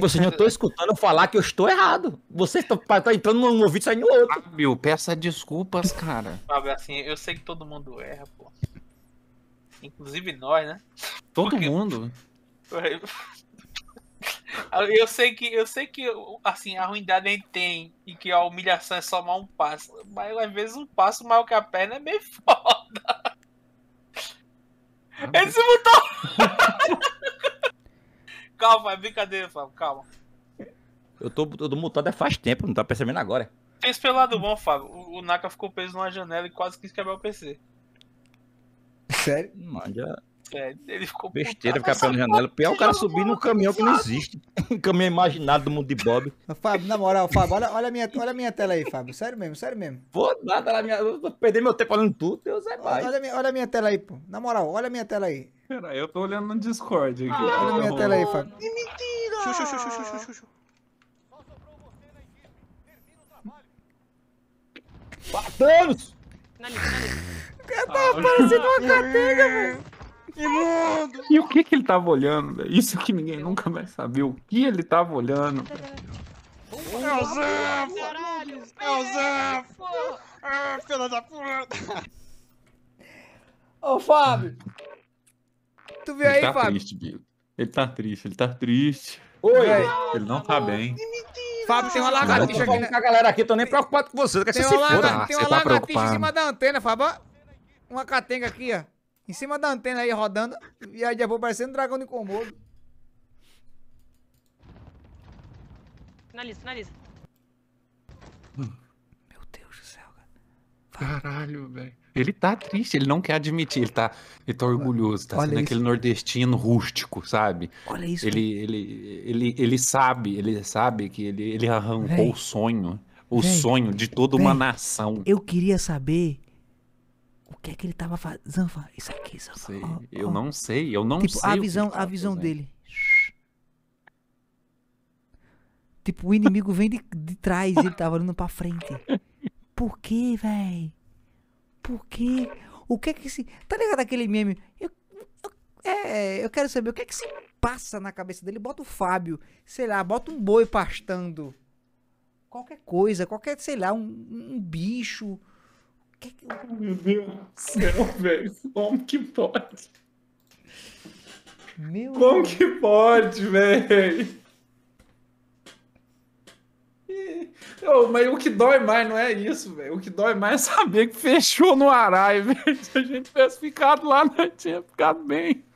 Você não tipo assim, tô escutando falar que eu estou errado. Você tá, tá entrando num ouvido e saindo no outro. Fábio, peça desculpas, cara. Fábio, assim, eu sei que todo mundo erra, pô. Inclusive nós, né? Todo Porque... mundo. Eu sei que eu sei que assim, a ruindade a gente tem e que a humilhação é só um passo. Mas às vezes um passo maior que a perna é meio foda. Ah, Ele se botou! calma, é brincadeira, Fábio, calma. Eu tô, eu tô mutado faz tempo, não tá percebendo agora. Pensa pelo lado bom, Fábio. O, o Naka ficou preso numa janela e quase quis quebrar o PC. Sério? Não, já... Ele ficou Besteira ficar pegando janela. Pior é o cara subir num caminhão que não existe. Um caminhão imaginado do mundo de Bob. Fábio, na moral, Fábio, olha, olha, a minha, olha a minha tela aí, Fábio. Sério mesmo, sério mesmo. Vou nada lá, minha. Vou perder meu tempo olhando tudo, Deus é pai. Olha, olha a minha tela aí, pô. Na moral, olha a minha tela aí. Pera, eu tô olhando no Discord aqui. Ah, olha a minha tela aí, Fábio. Que mentira! Xuxa, xuxa, xuxa, xuxa, xuxa. Batanos! Finaliza, Termina O cara tava ah, parecendo uma catenga, velho. Imundo! E o que que ele tava olhando, velho? Isso que ninguém nunca vai saber. O que ele tava olhando, É o Zanfo! É o Zanfo! É, filha da puta! Ô, Fábio! Tu viu ele aí, tá Fábio? Triste, Ele tá triste, ele tá triste. Oi! Não, ele não tá bem. Fábio, tem uma lagartixa aqui. Né? A galera aqui, tô nem preocupado com você. Tem, uma, laga... Ah, tem uma tá lagartixa em cima da antena, Fábio. Uma catenga aqui, ó em cima da antena aí rodando. E aí depois parecendo o dragão de comodo. Finaliza, finaliza. Hum. Meu Deus do céu, cara. Caralho, velho. Ele tá triste, ele não quer admitir, ele tá, ele tá orgulhoso, tá Olha sendo isso. aquele nordestino rústico, sabe? Olha isso. Ele, ele, ele, ele sabe, ele sabe que ele, ele arrancou o sonho, o sonho de toda uma nação. Eu queria saber que é que ele tava fazendo? Zanfa, isso aqui, Zanfa. Sei, ó, eu não sei, eu não tipo, sei. A visão, a tá visão dele. Tipo, o inimigo vem de, de trás e ele tava olhando pra frente. Por que, véi? Por que? O que é que se. Tá ligado aquele meme? Eu, eu, é, eu quero saber o que é que se passa na cabeça dele. Bota o Fábio, sei lá, bota um boi pastando. Qualquer coisa, qualquer, sei lá, um, um bicho que é que... Oh, meu Deus do céu, velho. Como que pode? Meu Como Deus. que pode, velho? Oh, mas o que dói mais não é isso, velho. O que dói mais é saber que fechou no Arai, velho. Se a gente tivesse ficado lá, não tinha ficado bem.